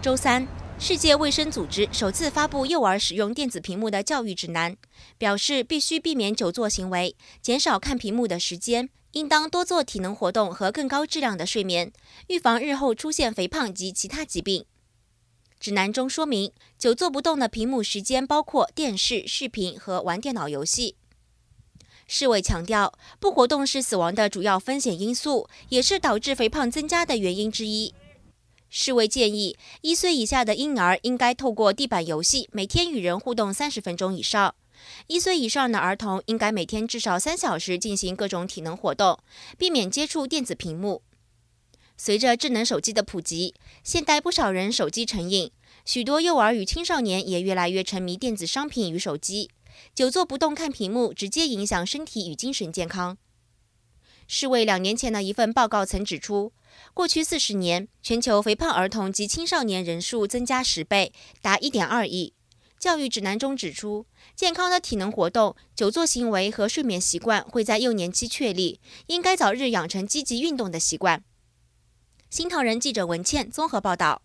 周三，世界卫生组织首次发布幼儿使用电子屏幕的教育指南，表示必须避免久坐行为，减少看屏幕的时间，应当多做体能活动和更高质量的睡眠，预防日后出现肥胖及其他疾病。指南中说明，久坐不动的屏幕时间包括电视、视频和玩电脑游戏。世卫强调，不活动是死亡的主要风险因素，也是导致肥胖增加的原因之一。世卫建议，一岁以下的婴儿应该透过地板游戏，每天与人互动三十分钟以上；一岁以上的儿童应该每天至少三小时进行各种体能活动，避免接触电子屏幕。随着智能手机的普及，现代不少人手机成瘾，许多幼儿与青少年也越来越沉迷电子商品与手机。久坐不动看屏幕，直接影响身体与精神健康。世卫两年前的一份报告曾指出，过去四十年，全球肥胖儿童及青少年人数增加十倍，达1.2亿。教育指南中指出，健康的体能活动、久坐行为和睡眠习惯会在幼年期确立，应该早日养成积极运动的习惯。新唐人记者文倩综合报道。